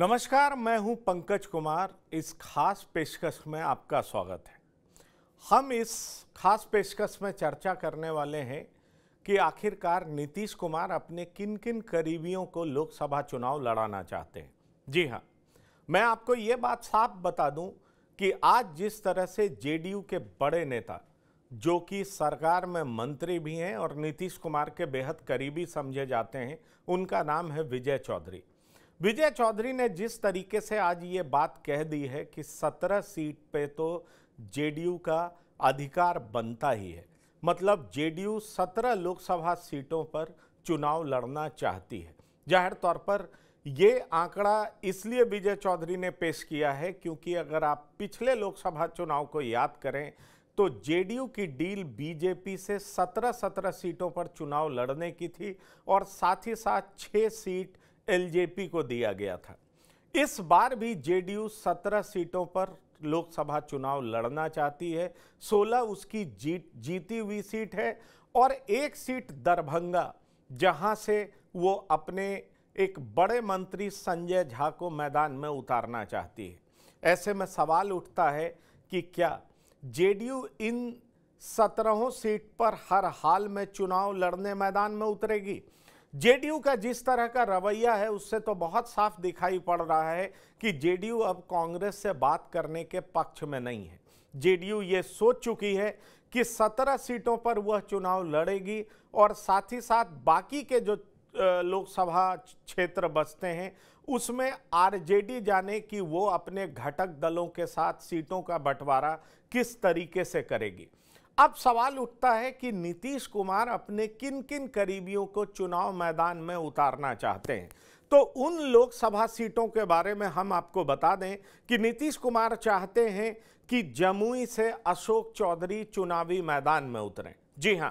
नमस्कार मैं हूं पंकज कुमार इस खास पेशकश में आपका स्वागत है हम इस खास पेशकश में चर्चा करने वाले हैं कि आखिरकार नीतीश कुमार अपने किन किन करीबियों को लोकसभा चुनाव लड़ाना चाहते हैं जी हाँ मैं आपको ये बात साफ बता दूं कि आज जिस तरह से जेडीयू के बड़े नेता जो कि सरकार में मंत्री भी हैं और नीतीश कुमार के बेहद करीबी समझे जाते हैं उनका नाम है विजय चौधरी विजय चौधरी ने जिस तरीके से आज ये बात कह दी है कि सत्रह सीट पे तो जेडीयू का अधिकार बनता ही है मतलब जेडीयू सत्रह लोकसभा सीटों पर चुनाव लड़ना चाहती है जाहिर तौर पर ये आंकड़ा इसलिए विजय चौधरी ने पेश किया है क्योंकि अगर आप पिछले लोकसभा चुनाव को याद करें तो जेडीयू की डील बीजेपी से सत्रह सत्रह सीटों पर चुनाव लड़ने की थी और साथ ही साथ छः सीट एलजेपी को दिया गया था इस बार भी जेडीयू 17 सीटों पर लोकसभा चुनाव लड़ना चाहती है 16 उसकी जीत जीती हुई सीट है और एक सीट दरभंगा जहां से वो अपने एक बड़े मंत्री संजय झा को मैदान में उतारना चाहती है ऐसे में सवाल उठता है कि क्या जेडीयू इन सत्रहों सीट पर हर हाल में चुनाव लड़ने मैदान में उतरेगी जेडीयू का जिस तरह का रवैया है उससे तो बहुत साफ दिखाई पड़ रहा है कि जेडीयू अब कांग्रेस से बात करने के पक्ष में नहीं है जेडीयू ये सोच चुकी है कि 17 सीटों पर वह चुनाव लड़ेगी और साथ ही साथ बाकी के जो लोकसभा क्षेत्र बचते हैं उसमें आरजेडी जाने कि वो अपने घटक दलों के साथ सीटों का बंटवारा किस तरीके से करेगी अब सवाल उठता है कि नीतीश कुमार अपने किन किन करीबियों को चुनाव मैदान में उतारना चाहते हैं तो उन लोकसभा सीटों के बारे में हम आपको बता दें कि नीतीश कुमार चाहते हैं कि जमुई से अशोक चौधरी चुनावी मैदान में उतरें जी हां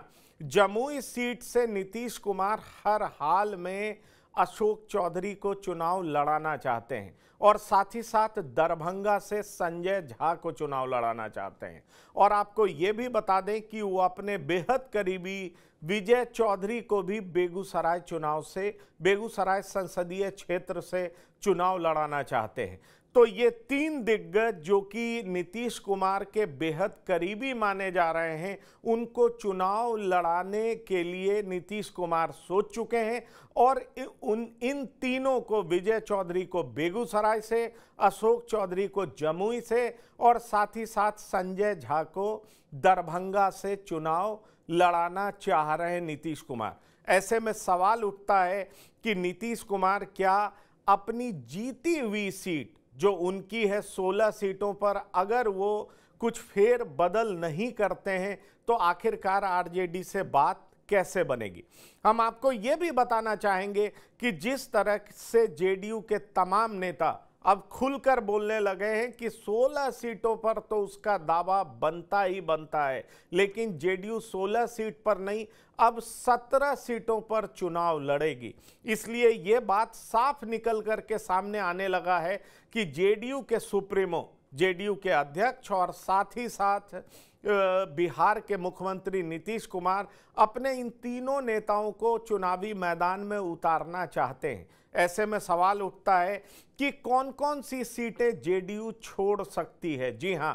जमुई सीट से नीतीश कुमार हर हाल में अशोक चौधरी को चुनाव लड़ाना चाहते हैं और साथ ही साथ दरभंगा से संजय झा को चुनाव लड़ाना चाहते हैं और आपको ये भी बता दें कि वो अपने बेहद करीबी विजय चौधरी को भी बेगूसराय चुनाव से बेगूसराय संसदीय क्षेत्र से चुनाव लड़ाना चाहते हैं तो ये तीन दिग्गज जो कि नीतीश कुमार के बेहद करीबी माने जा रहे हैं उनको चुनाव लड़ाने के लिए नीतीश कुमार सोच चुके हैं और उन इन तीनों को विजय चौधरी को बेगूसराय से अशोक चौधरी को जमुई से और साथ ही साथ संजय झा को दरभंगा से चुनाव लड़ाना चाह रहे हैं नीतीश कुमार ऐसे में सवाल उठता है कि नीतीश कुमार क्या अपनी जीती हुई सीट जो उनकी है 16 सीटों पर अगर वो कुछ फेर बदल नहीं करते हैं तो आखिरकार आरजेडी से बात कैसे बनेगी हम आपको ये भी बताना चाहेंगे कि जिस तरह से जेडीयू के तमाम नेता अब खुलकर बोलने लगे हैं कि 16 सीटों पर तो उसका दावा बनता ही बनता है लेकिन जेडीयू 16 सीट पर नहीं अब 17 सीटों पर चुनाव लड़ेगी इसलिए ये बात साफ निकल कर के सामने आने लगा है कि जेडीयू के सुप्रीमो जेडीयू के अध्यक्ष और साथ ही साथ बिहार के मुख्यमंत्री नीतीश कुमार अपने इन तीनों नेताओं को चुनावी मैदान में उतारना चाहते हैं ऐसे में सवाल उठता है कि कौन कौन सी सीटें जेडीयू छोड़ सकती है जी हाँ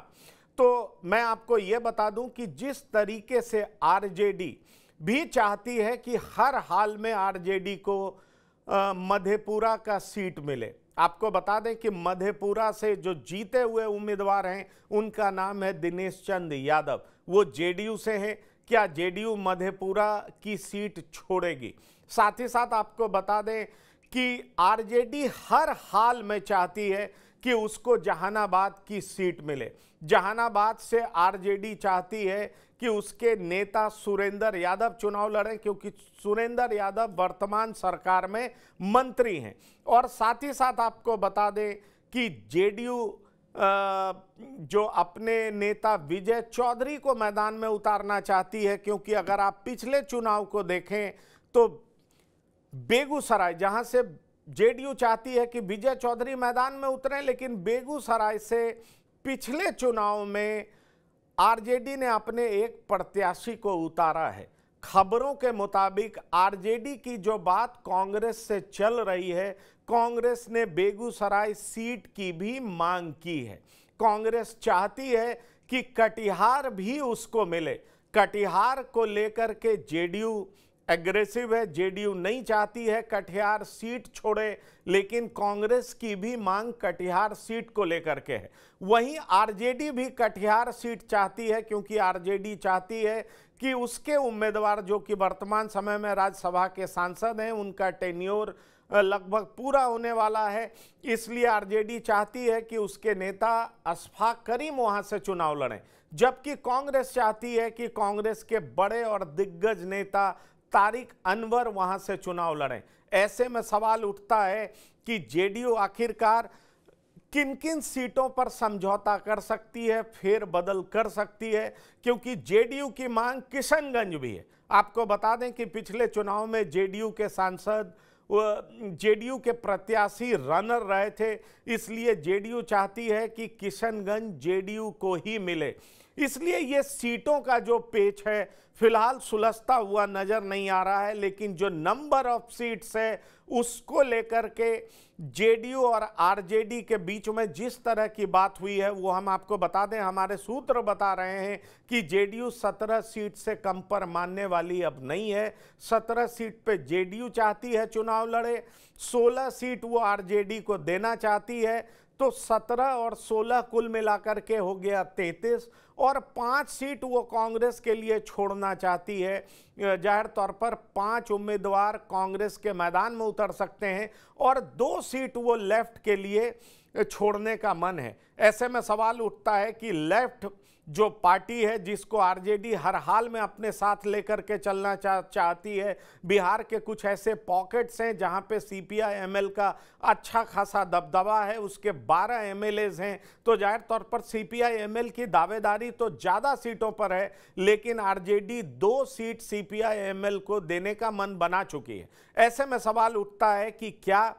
तो मैं आपको ये बता दूं कि जिस तरीके से आरजेडी जे भी चाहती है कि हर हाल में आरजेडी को मधेपुरा का सीट मिले आपको बता दें कि मधेपुरा से जो जीते हुए उम्मीदवार हैं उनका नाम है दिनेश चंद यादव वो जेडीयू से हैं क्या जेडीयू मधेपुरा की सीट छोड़ेगी साथ ही साथ आपको बता दें कि आरजेडी हर हाल में चाहती है कि उसको जहानाबाद की सीट मिले जहानाबाद से आरजेडी चाहती है कि उसके नेता सुरेंद्र यादव चुनाव लड़ें क्योंकि सुरेंद्र यादव वर्तमान सरकार में मंत्री हैं और साथ ही साथ आपको बता दें कि जेडीयू जो अपने नेता विजय चौधरी को मैदान में उतारना चाहती है क्योंकि अगर आप पिछले चुनाव को देखें तो बेगूसराय जहां से जेडीयू चाहती है कि विजय चौधरी मैदान में उतरें लेकिन बेगूसराय से पिछले चुनाव में आरजेडी ने अपने एक प्रत्याशी को उतारा है खबरों के मुताबिक आरजेडी की जो बात कांग्रेस से चल रही है कांग्रेस ने बेगूसराय सीट की भी मांग की है कांग्रेस चाहती है कि कटिहार भी उसको मिले कटिहार को लेकर के जेडीयू एग्रेसिव है जेडीयू नहीं चाहती है कटिहार सीट छोड़े लेकिन कांग्रेस की भी मांग कटिहार सीट को लेकर के है वहीं आरजेडी भी कटिहार सीट चाहती है क्योंकि आरजेडी चाहती है कि उसके उम्मीदवार जो कि वर्तमान समय में राज्यसभा के सांसद हैं उनका टेन्योर लगभग पूरा होने वाला है इसलिए आरजेडी चाहती है कि उसके नेता अशफाक करीम वहां से चुनाव लड़ें जबकि कांग्रेस चाहती है कि कांग्रेस के बड़े और दिग्गज नेता तारिक अनवर वहां से चुनाव लड़ें ऐसे में सवाल उठता है कि जेडीयू आखिरकार किन किन सीटों पर समझौता कर सकती है फिर बदल कर सकती है क्योंकि जेडीयू की मांग किशनगंज भी है आपको बता दें कि पिछले चुनाव में जेडीयू के सांसद जेडीयू के प्रत्याशी रनर रहे थे इसलिए जेडीयू चाहती है कि किशनगंज जेडीयू को ही मिले इसलिए ये सीटों का जो पेच है फिलहाल सुलझता हुआ नज़र नहीं आ रहा है लेकिन जो नंबर ऑफ सीट्स है उसको लेकर के जेडीयू और आरजेडी के बीच में जिस तरह की बात हुई है वो हम आपको बता दें हमारे सूत्र बता रहे हैं कि जेडीयू 17 सीट से कम पर मानने वाली अब नहीं है 17 सीट पे जेडीयू चाहती है चुनाव लड़े 16 सीट वो आरजेडी को देना चाहती है तो 17 और 16 कुल मिलाकर के हो गया 33 और पाँच सीट वो कांग्रेस के लिए छोड़ना चाहती है जाहिर तौर पर पाँच उम्मीदवार कांग्रेस के मैदान में उतर सकते हैं और दो सीट वो लेफ्ट के लिए छोड़ने का मन है ऐसे में सवाल उठता है कि लेफ्ट जो पार्टी है जिसको आरजेडी हर हाल में अपने साथ लेकर के चलना चा, चाहती है बिहार के कुछ ऐसे पॉकेट्स हैं जहां पे सीपीआई एमएल का अच्छा खासा दबदबा है उसके 12 एमएलएज हैं तो जाहिर तौर पर सीपीआई एमएल की दावेदारी तैयारी तो ज़्यादा सीटों पर है लेकिन आरजेडी दो सीट सीपीआईएमएल को देने का मन बना चुकी है ऐसे में सवाल उठता है कि क्या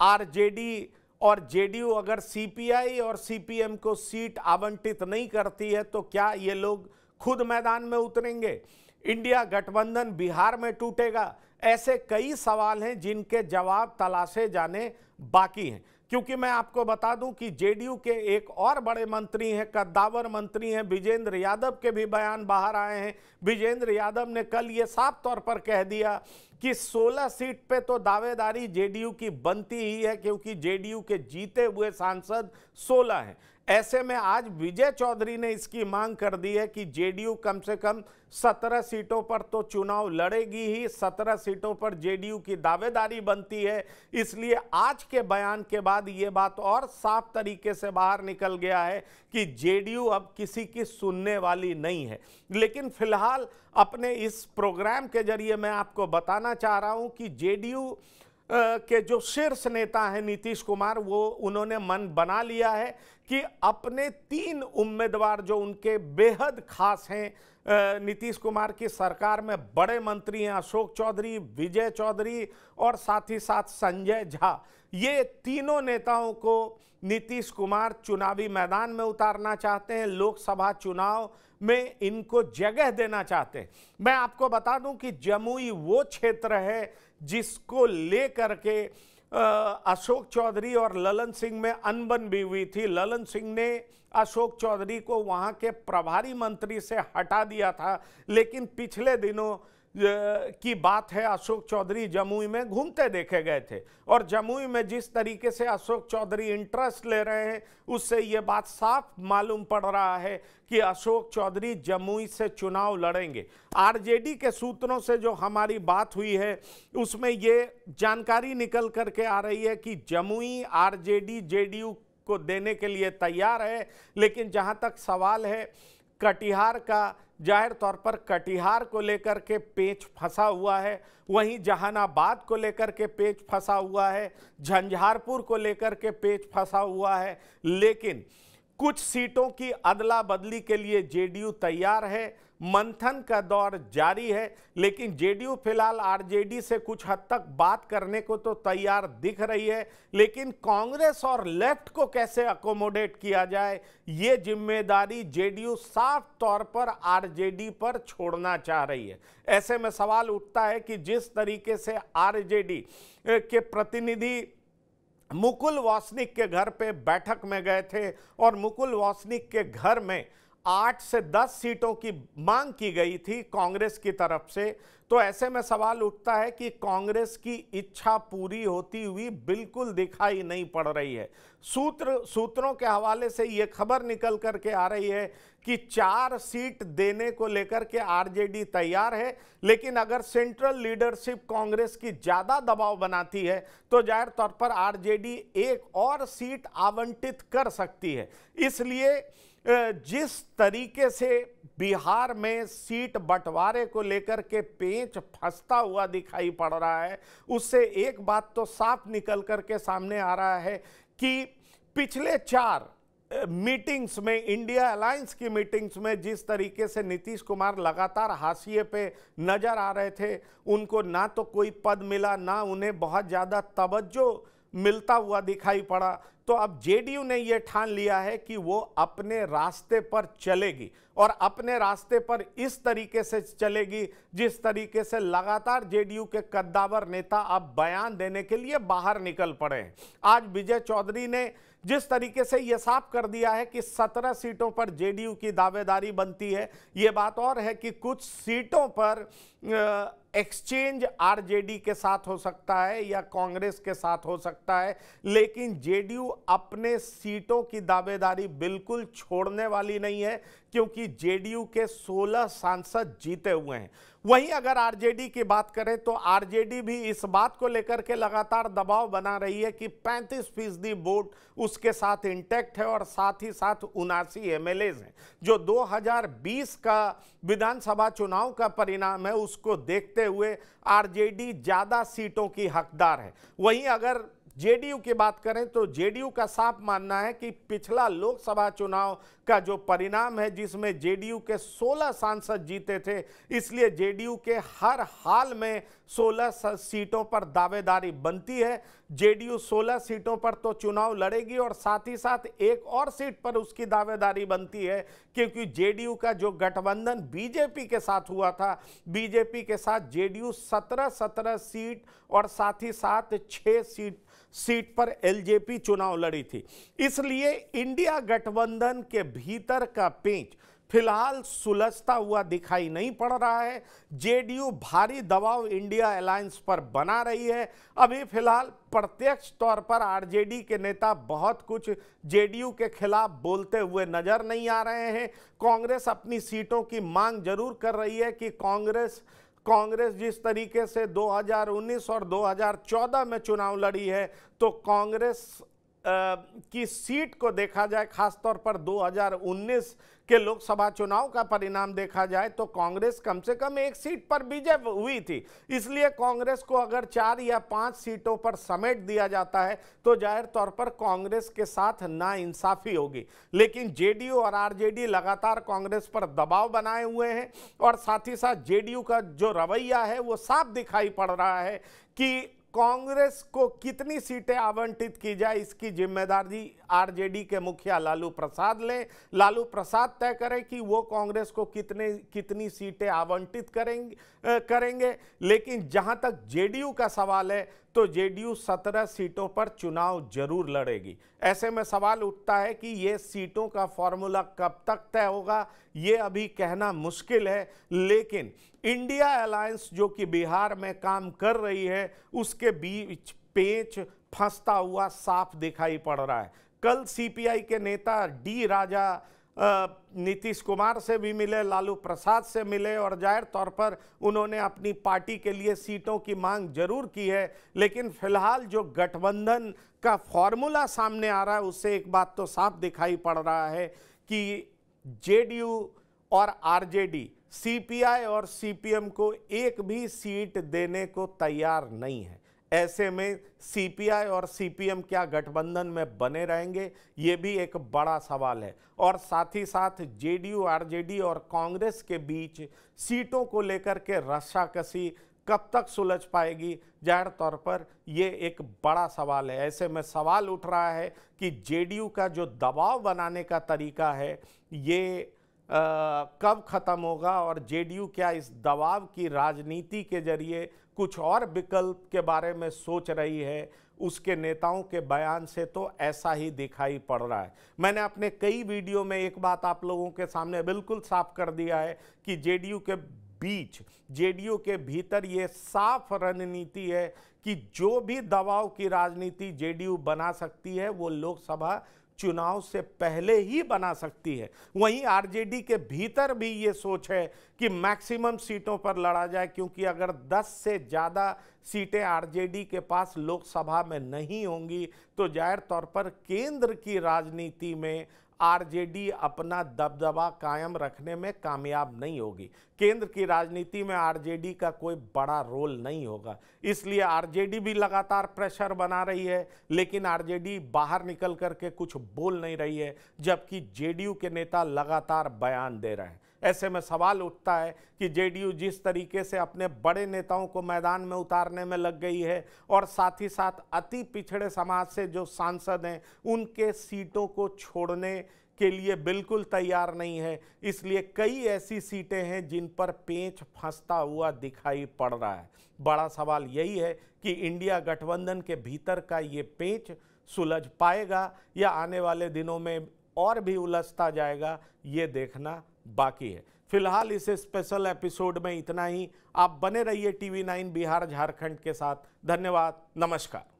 आरजेडी और जेडीयू अगर सीपीआई और सीपीएम को सीट आवंटित नहीं करती है तो क्या ये लोग खुद मैदान में उतरेंगे इंडिया गठबंधन बिहार में टूटेगा ऐसे कई सवाल हैं जिनके जवाब तलाशे जाने बाकी हैं क्योंकि मैं आपको बता दूं कि जेडीयू के एक और बड़े मंत्री हैं कद्दावर मंत्री हैं विजेंद्र यादव के भी बयान बाहर आए हैं विजेंद्र यादव ने कल ये साफ तौर पर कह दिया कि 16 सीट पे तो दावेदारी जेडीयू की बनती ही है क्योंकि जेडीयू के जीते हुए सांसद 16 हैं ऐसे में आज विजय चौधरी ने इसकी मांग कर दी है कि जेडीयू कम से कम 17 सीटों पर तो चुनाव लड़ेगी ही 17 सीटों पर जेडीयू की दावेदारी बनती है इसलिए आज के बयान के बाद ये बात और साफ तरीके से बाहर निकल गया है कि जेडीयू अब किसी की सुनने वाली नहीं है लेकिन फिलहाल अपने इस प्रोग्राम के जरिए मैं आपको बताना चाह रहा हूं कि जेडीयू के जो शीर्ष नेता हैं नीतीश कुमार वो उन्होंने मन बना लिया है कि अपने तीन उम्मीदवार जो उनके बेहद खास हैं नीतीश कुमार की सरकार में बड़े मंत्री हैं अशोक चौधरी विजय चौधरी और साथ ही साथ संजय झा ये तीनों नेताओं को नीतीश कुमार चुनावी मैदान में उतारना चाहते हैं लोकसभा चुनाव में इनको जगह देना चाहते हैं मैं आपको बता दूं कि जमुई वो क्षेत्र है जिसको लेकर के अशोक चौधरी और ललन सिंह में अनबन भी हुई थी ललन सिंह ने अशोक चौधरी को वहां के प्रभारी मंत्री से हटा दिया था लेकिन पिछले दिनों की बात है अशोक चौधरी जमुई में घूमते देखे गए थे और जमुई में जिस तरीके से अशोक चौधरी इंटरेस्ट ले रहे हैं उससे ये बात साफ मालूम पड़ रहा है कि अशोक चौधरी जमुई से चुनाव लड़ेंगे आरजेडी के सूत्रों से जो हमारी बात हुई है उसमें ये जानकारी निकल करके आ रही है कि जमुई आर जे को देने के लिए तैयार है लेकिन जहाँ तक सवाल है कटिहार का जाहिर तौर पर कटिहार को लेकर के पेच फंसा हुआ है वहीं जहानाबाद को लेकर के पेच फंसा हुआ है झंझारपुर को लेकर के पेच फंसा हुआ है लेकिन कुछ सीटों की अदला बदली के लिए जेडीयू तैयार है मंथन का दौर जारी है लेकिन जेडीयू फिलहाल आरजेडी से कुछ हद तक बात करने को तो तैयार दिख रही है लेकिन कांग्रेस और लेफ्ट को कैसे अकोमोडेट किया जाए ये जिम्मेदारी जेडीयू साफ तौर पर आरजेडी पर छोड़ना चाह रही है ऐसे में सवाल उठता है कि जिस तरीके से आरजेडी के प्रतिनिधि मुकुल वासनिक के घर पे बैठक में गए थे और मुकुल वासनिक के घर में आठ से दस सीटों की मांग की गई थी कांग्रेस की तरफ से तो ऐसे में सवाल उठता है कि कांग्रेस की इच्छा पूरी होती हुई बिल्कुल दिखाई नहीं पड़ रही है सूत्र सूत्रों के हवाले से ये खबर निकल कर के आ रही है कि चार सीट देने को लेकर के आरजेडी तैयार है लेकिन अगर सेंट्रल लीडरशिप कांग्रेस की ज़्यादा दबाव बनाती है तो जाहिर तौर पर आरजेडी एक और सीट आवंटित कर सकती है इसलिए जिस तरीके से बिहार में सीट बंटवारे को लेकर के पेंच फंसता हुआ दिखाई पड़ रहा है उससे एक बात तो साफ निकल कर के सामने आ रहा है कि पिछले चार मीटिंग्स में इंडिया अलायंस की मीटिंग्स में जिस तरीके से नीतीश कुमार लगातार हाशिए पे नज़र आ रहे थे उनको ना तो कोई पद मिला ना उन्हें बहुत ज़्यादा तवज्जो मिलता हुआ दिखाई पड़ा तो अब जेडीयू ने यह ठान लिया है कि वो अपने रास्ते पर चलेगी और अपने रास्ते पर इस तरीके से चलेगी जिस तरीके से लगातार जेडीयू के कद्दावर नेता अब बयान देने के लिए बाहर निकल पड़े हैं आज विजय चौधरी ने जिस तरीके से ये साफ कर दिया है कि 17 सीटों पर जेडीयू की दावेदारी बनती है ये बात और है कि कुछ सीटों पर आ, एक्सचेंज आरजेडी के साथ हो सकता है या कांग्रेस के साथ हो सकता है लेकिन जेडीयू अपने सीटों की दावेदारी बिल्कुल छोड़ने वाली नहीं है क्योंकि जेडीयू के 16 सांसद जीते हुए हैं वहीं अगर आरजेडी की बात करें तो आरजेडी भी इस बात को लेकर के लगातार दबाव बना रही है कि 35 फीसदी वोट उसके साथ इंटैक्ट है और साथ ही साथ उनासी एम हैं जो 2020 का विधानसभा चुनाव का परिणाम है उसको देखते देखते हुए आरजेडी ज़्यादा सीटों की हकदार है वहीं अगर जेडीयू की बात करें तो जेडीयू का साफ मानना है कि पिछला लोकसभा चुनाव का जो परिणाम है जिसमें जेडीयू के 16 सांसद जीते थे इसलिए जेडीयू के हर हाल में 16 सीटों पर दावेदारी बनती है जेडीयू 16 सीटों पर तो चुनाव लड़ेगी और साथ ही साथ एक और सीट पर उसकी दावेदारी बनती है क्योंकि जेडीयू का जो गठबंधन बीजेपी के साथ हुआ था बीजेपी के साथ जेडीयू 17 17 सीट और साथ ही साथ 6 सीट सीट पर एलजेपी चुनाव लड़ी थी इसलिए इंडिया गठबंधन के भीतर का पेंच फिलहाल सुलझता हुआ दिखाई नहीं पड़ रहा है जेडीयू भारी दबाव इंडिया अलायंस पर बना रही है अभी फिलहाल प्रत्यक्ष तौर पर आरजेडी के नेता बहुत कुछ जेडीयू के खिलाफ बोलते हुए नजर नहीं आ रहे हैं कांग्रेस अपनी सीटों की मांग जरूर कर रही है कि कांग्रेस कांग्रेस जिस तरीके से 2019 और 2014 में चुनाव लड़ी है तो कांग्रेस की सीट को देखा जाए खासतौर पर 2019 के लोकसभा चुनाव का परिणाम देखा जाए तो कांग्रेस कम से कम एक सीट पर विजय हुई थी इसलिए कांग्रेस को अगर चार या पांच सीटों पर समेट दिया जाता है तो जाहिर तौर पर कांग्रेस के साथ नाइंसाफी होगी लेकिन जेडीयू और आरजेडी लगातार कांग्रेस पर दबाव बनाए हुए हैं और साथ ही साथ जे का जो रवैया है वो साफ दिखाई पड़ रहा है कि कांग्रेस को कितनी सीटें आवंटित की जाए इसकी जिम्मेदारी आरजेडी के मुखिया लालू प्रसाद लें लालू प्रसाद तय करें कि वो कांग्रेस को कितने कितनी सीटें आवंटित करेंगे करेंगे लेकिन जहां तक जेडीयू का सवाल है तो जेडीयू 17 सीटों पर चुनाव जरूर लड़ेगी ऐसे में सवाल उठता है कि ये सीटों का फॉर्मूला कब तक तय होगा ये अभी कहना मुश्किल है लेकिन इंडिया अलायंस जो कि बिहार में काम कर रही है उसके बीच पेच फंसता हुआ साफ दिखाई पड़ रहा है कल सीपीआई के नेता डी राजा नीतीश कुमार से भी मिले लालू प्रसाद से मिले और जाहिर तौर पर उन्होंने अपनी पार्टी के लिए सीटों की मांग जरूर की है लेकिन फिलहाल जो गठबंधन का फॉर्मूला सामने आ रहा है उससे एक बात तो साफ दिखाई पड़ रहा है कि जेडीयू और आरजेडी सीपीआई और सीपीएम को एक भी सीट देने को तैयार नहीं है ऐसे में सीपीआई और सीपीएम क्या गठबंधन में बने रहेंगे ये भी एक बड़ा सवाल है और साथ ही साथ जेडीयू आरजेडी और कांग्रेस के बीच सीटों को लेकर के रस्साकसी कब तक सुलझ पाएगी जाहिर तौर पर ये एक बड़ा सवाल है ऐसे में सवाल उठ रहा है कि जेडीयू का जो दबाव बनाने का तरीका है ये कब ख़त्म होगा और जेडीयू क्या इस दबाव की राजनीति के जरिए कुछ और विकल्प के बारे में सोच रही है उसके नेताओं के बयान से तो ऐसा ही दिखाई पड़ रहा है मैंने अपने कई वीडियो में एक बात आप लोगों के सामने बिल्कुल साफ कर दिया है कि जेडीयू के बीच जेडीयू के भीतर ये साफ रणनीति है कि जो भी दबाव की राजनीति जेडीयू बना सकती है वो लोकसभा चुनाव से पहले ही बना सकती है वहीं आरजेडी के भीतर भी ये सोच है कि मैक्सिमम सीटों पर लड़ा जाए क्योंकि अगर 10 से ज़्यादा सीटें आरजेडी के पास लोकसभा में नहीं होंगी तो जाहिर तौर पर केंद्र की राजनीति में आरजेडी अपना दबदबा कायम रखने में कामयाब नहीं होगी केंद्र की राजनीति में आरजेडी का कोई बड़ा रोल नहीं होगा इसलिए आरजेडी भी लगातार प्रेशर बना रही है लेकिन आरजेडी बाहर निकल करके कुछ बोल नहीं रही है जबकि जेडीयू के नेता लगातार बयान दे रहे हैं ऐसे में सवाल उठता है कि जेडीयू जिस तरीके से अपने बड़े नेताओं को मैदान में उतारने में लग गई है और साथ ही साथ अति पिछड़े समाज से जो सांसद हैं उनके सीटों को छोड़ने के लिए बिल्कुल तैयार नहीं है इसलिए कई ऐसी सीटें हैं जिन पर पेंच फंसता हुआ दिखाई पड़ रहा है बड़ा सवाल यही है कि इंडिया गठबंधन के भीतर का ये पेंच सुलझ पाएगा या आने वाले दिनों में और भी उलझता जाएगा ये देखना बाकी है फिलहाल इस स्पेशल एपिसोड में इतना ही आप बने रहिए टीवी नाइन बिहार झारखंड के साथ धन्यवाद नमस्कार